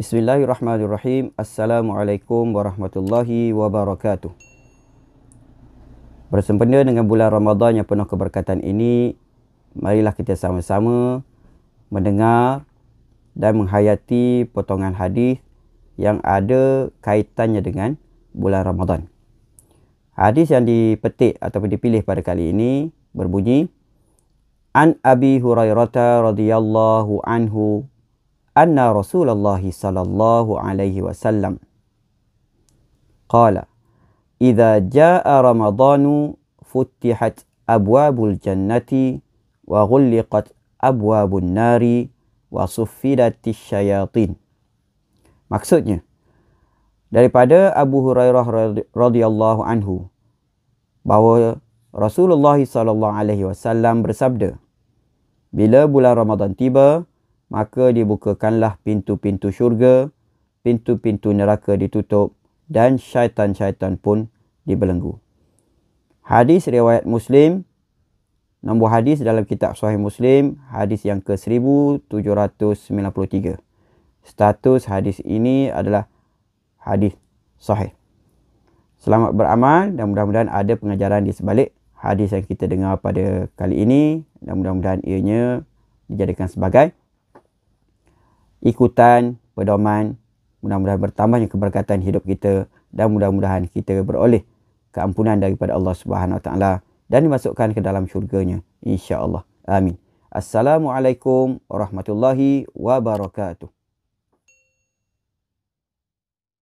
Bismillahirrahmanirrahim. Assalamualaikum warahmatullahi wabarakatuh. Bersempena dengan bulan Ramadan yang penuh keberkatan ini, marilah kita sama-sama mendengar dan menghayati potongan hadis yang ada kaitannya dengan bulan Ramadan. Hadis yang dipetik ataupun dipilih pada kali ini berbunyi An Abi Hurairah radhiyallahu anhu أن Rasulullah Sallallahu Alaihi Wasallam, عليه وسلم قال إذا جاء رمضان فتحت أبواب الجنة وغلقت أبواب النار وصفدت الشياطين maksudnya daripada Abu Hurairah radhiyallahu anhu bahawa Rasulullah sallallahu alaihi wasallam bersabda bila bulan Ramadan tiba maka dibukakanlah pintu-pintu syurga, pintu-pintu neraka ditutup dan syaitan-syaitan pun dibelenggu. Hadis riwayat Muslim, nombor hadis dalam kitab Sahih Muslim, hadis yang ke-1793. Status hadis ini adalah hadis sahih. Selamat beramal dan mudah-mudahan ada pengajaran di sebalik hadis yang kita dengar pada kali ini dan mudah-mudahan ianya dijadikan sebagai ikutan pedoman mudah-mudahan bertambahnya keberkatan hidup kita dan mudah-mudahan kita beroleh keampunan daripada Allah Subhanahu Wa Taala dan dimasukkan ke dalam syurganya insya-Allah amin assalamualaikum warahmatullahi wabarakatuh